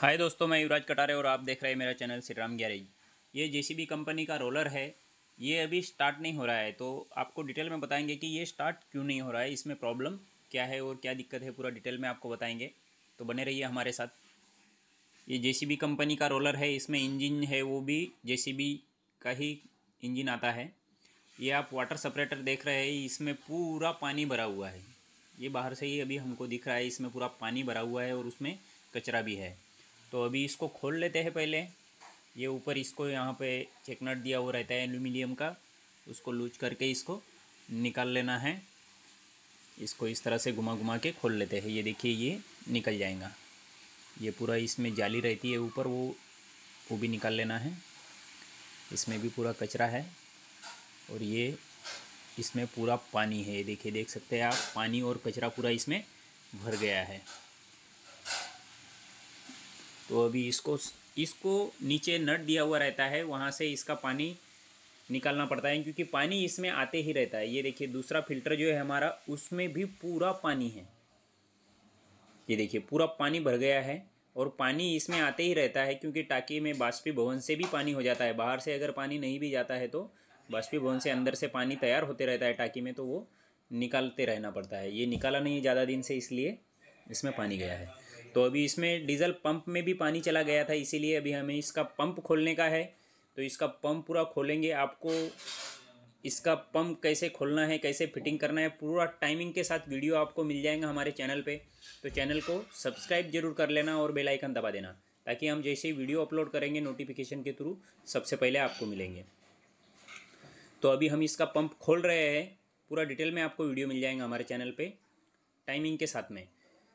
हाय दोस्तों मैं युवराज कटारे और आप देख रहे हैं मेरा चैनल श्रीराम गैरेज ये जेसीबी कंपनी का रोलर है ये अभी स्टार्ट नहीं हो रहा है तो आपको डिटेल में बताएंगे कि ये स्टार्ट क्यों नहीं हो रहा है इसमें प्रॉब्लम क्या है और क्या दिक्कत है पूरा डिटेल में आपको बताएंगे तो बने रहिए हमारे साथ ये जे कंपनी का रोलर है इसमें इंजिन है वो भी जे का ही इंजिन आता है ये आप वाटर सेपरेटर देख रहे हैं इसमें पूरा पानी भरा हुआ है ये बाहर से ही अभी हमको दिख रहा है इसमें पूरा पानी भरा हुआ है और उसमें कचरा भी है तो अभी इसको खोल लेते हैं पहले ये ऊपर इसको यहाँ पे चेकनट दिया हुआ रहता है एल्यूमिनियम का उसको लूज करके इसको निकाल लेना है इसको इस तरह से घुमा घुमा के खोल लेते हैं ये देखिए ये निकल जाएगा ये पूरा इसमें जाली रहती है ऊपर वो वो भी निकाल लेना है इसमें भी पूरा कचरा है और ये इसमें पूरा पानी है ये देखिए देख सकते हैं आप पानी और कचरा पूरा इसमें भर गया है तो अभी इसको इसको नीचे नट दिया हुआ रहता है वहाँ से इसका पानी निकालना पड़ता है क्योंकि पानी इसमें आते ही रहता है ये देखिए दूसरा फिल्टर जो है हमारा उसमें भी पूरा पानी है ये देखिए पूरा पानी भर गया है और पानी इसमें आते ही रहता है क्योंकि टाकी में बाष्पी भवन से भी पानी हो जाता है बाहर से अगर पानी नहीं भी जाता है तो बाष्पी भवन से अंदर से पानी तैयार होते रहता है टाकी में तो वो निकालते रहना पड़ता है ये निकाला नहीं है ज़्यादा दिन से इसलिए इसमें पानी गया है तो अभी इसमें डीजल पंप में भी पानी चला गया था इसीलिए अभी हमें इसका पंप खोलने का है तो इसका पंप पूरा खोलेंगे आपको इसका पंप कैसे खोलना है कैसे फिटिंग करना है पूरा टाइमिंग के साथ वीडियो आपको मिल जाएगा हमारे चैनल पे तो चैनल को सब्सक्राइब जरूर कर लेना और बेल आइकन दबा देना ताकि हम जैसे ही वीडियो अपलोड करेंगे नोटिफिकेशन के थ्रू सबसे पहले आपको मिलेंगे तो अभी हम इसका पंप खोल रहे हैं पूरा डिटेल में आपको वीडियो मिल जाएगा हमारे चैनल पर टाइमिंग के साथ में